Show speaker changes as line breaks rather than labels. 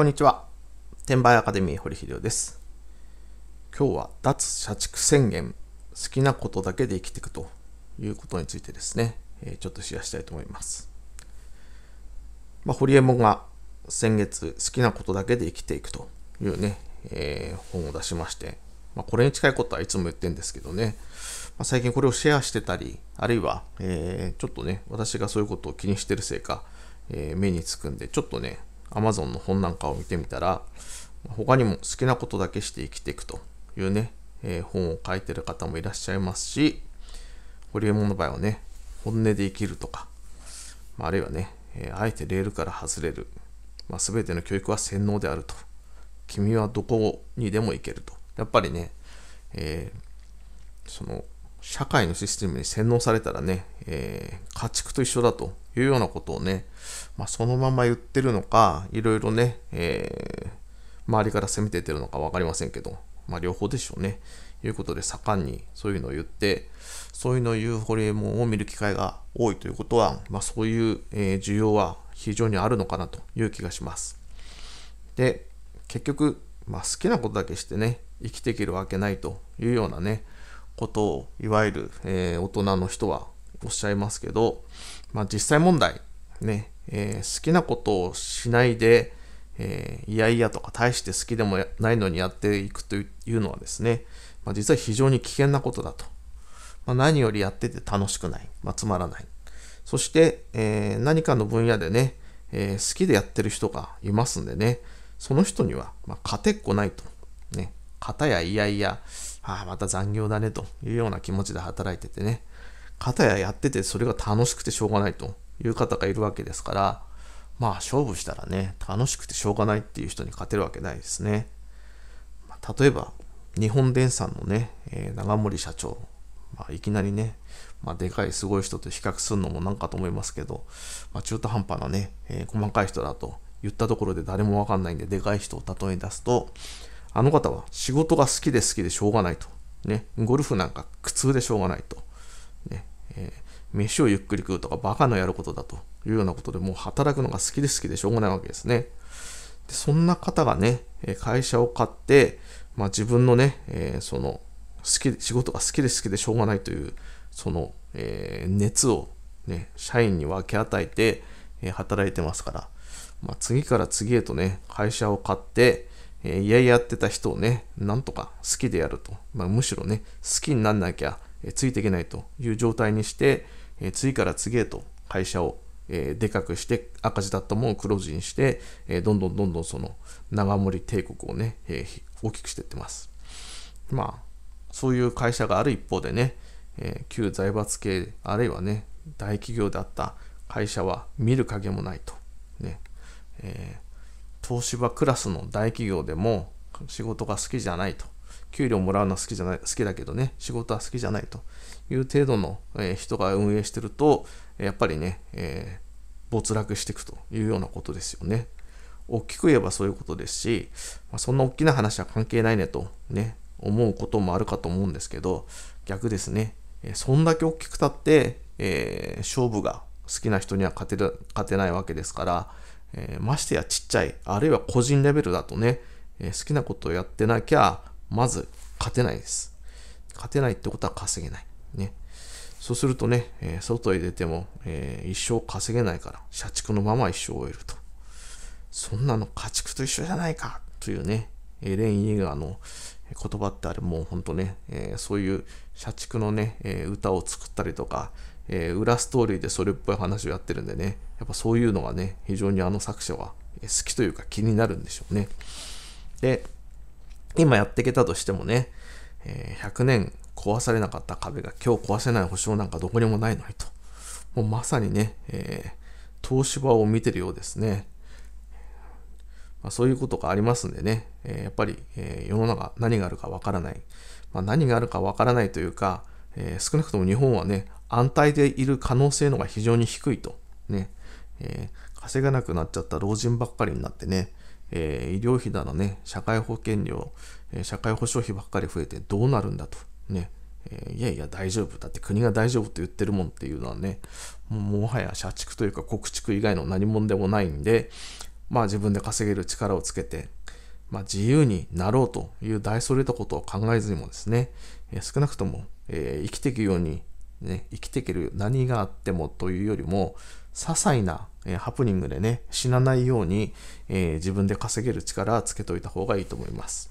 こんにちは。転売アカデミー堀秀夫です。今日は脱社畜宣言、好きなことだけで生きていくということについてですね、えちょっとシェアしたいと思います。まあ、堀エモ門が先月、好きなことだけで生きていくというね、えー、本を出しまして、まあ、これに近いことはいつも言ってるんですけどね、まあ、最近これをシェアしてたり、あるいは、えー、ちょっとね、私がそういうことを気にしてるせいか、え目につくんで、ちょっとね、Amazon の本なんかを見てみたら、他にも好きなことだけして生きていくというね、えー、本を書いてる方もいらっしゃいますし、ホリエモンの場合はね、本音で生きるとか、まあ、あるいはね、えー、あえてレールから外れる、まあ、全ての教育は洗脳であると。君はどこにでも行けると。やっぱりね、えー、その社会のシステムに洗脳されたらね、えー、家畜と一緒だというようなことをね、まあ、そのまま言ってるのか、いろいろね、えー、周りから責めててるのか分かりませんけど、まあ、両方でしょうね。いうことで盛んにそういうのを言って、そういうのを言うホリエモンを見る機会が多いということは、まあ、そういう、え需要は非常にあるのかなという気がします。で、結局、まあ、好きなことだけしてね、生きていけるわけないというようなね、ことをいわゆる、えー、大人の人はおっしゃいますけど、まあ、実際問題ね、えー、好きなことをしないで、えー、いやいやとか大して好きでもないのにやっていくというのはですね、まあ、実は非常に危険なことだと。まあ、何よりやってて楽しくない、まあ、つまらない。そして、えー、何かの分野でね、えー、好きでやってる人がいますんでね、その人には、まあ、勝てっこないと。ね、方やいやいや、ああ、また残業だねというような気持ちで働いててね、かたややっててそれが楽しくてしょうがないという方がいるわけですから、まあ勝負したらね、楽しくてしょうがないっていう人に勝てるわけないですね。例えば、日本電産のね、えー、長森社長、まあ、いきなりね、まあ、でかいすごい人と比較するのもなんかと思いますけど、まあ、中途半端なね、えー、細かい人だと言ったところで誰もわかんないんで、でかい人を例え出すと、あの方は仕事が好きで好きでしょうがないと。ね、ゴルフなんか苦痛でしょうがないと。ねえー、飯をゆっくり食うとかバカのやることだというようなことでもう働くのが好きで好きでしょうがないわけですね。でそんな方がね、会社を買って、まあ、自分のね、えー、その好き仕事が好きで好きでしょうがないというその、えー、熱を、ね、社員に分け与えて、え働いてますから、まあ、次から次へとね会社を買って、えー、いやいやってた人をね、なんとか好きでやると。まあ、むしろね、好きになんなきゃ、えー、ついていけないという状態にして、えー、次から次へと会社を、えー、でかくして、赤字だったものを黒字にして、えー、どんどんどんどんその長森帝国をね、えー、大きくしていってます。まあ、そういう会社がある一方でね、えー、旧財閥系、あるいはね、大企業であった会社は見る影もないと。ねえー東芝クラスの大企業でも仕事が好きじゃないと。給料もらうのは好きじゃない、好きだけどね、仕事は好きじゃないという程度の、え人が運営してると、やっぱりね、えー、没落していくというようなことですよね。大きく言えばそういうことですし、まあ、そんな大きな話は関係ないねとね、思うこともあるかと思うんですけど、逆ですね、えそんだけ大きくたって、えー、勝負が好きな人には勝てる勝てないわけですから、えー、ましてやちっちゃい、あるいは個人レベルだとね、えー、好きなことをやってなきゃ、まず勝てないです。勝てないってことは稼げない。ね。そうするとね、えー、外へ出ても、えー、一生稼げないから、社畜のまま一生終えると。そんなの家畜と一緒じゃないかというね、エレン・イエガーの言葉ってあれもうほんとね、えー、そういう社畜のね、えー、歌を作ったりとか、えー、裏ストーリーでそれっぽい話をやってるんでね、やっぱそういうのがね、非常にあの作者は好きというか気になるんでしょうね。で、今やっていけたとしてもね、えー、100年壊されなかった壁が今日壊せない保証なんかどこにもないのにと。もうまさにね、えー、東芝を見てるようですね。まあ、そういうことがありますんでね、えー、やっぱり、え世の中何があるかわからない。まあ、何があるかわからないというか、え少なくとも日本はね、安泰でいる可能性のが非常に低いと。ね、えー、稼がなくなっちゃった老人ばっかりになってね、えー、医療費だのね、社会保険料、えー、社会保障費ばっかり増えてどうなるんだと。ね、えいやいや大丈夫。だって国が大丈夫と言ってるもんっていうのはね、もはや社畜というか国畜以外の何者でもないんで、まあ自分で稼げる力をつけて、まあ、自由になろうという大それたことを考えずにもですね、え少なくとも、えー、生きていくように、ね、生きていける何があってもというよりも、些細な、えー、ハプニングでね、死なないように、えー、自分で稼げる力つけといた方がいいと思います。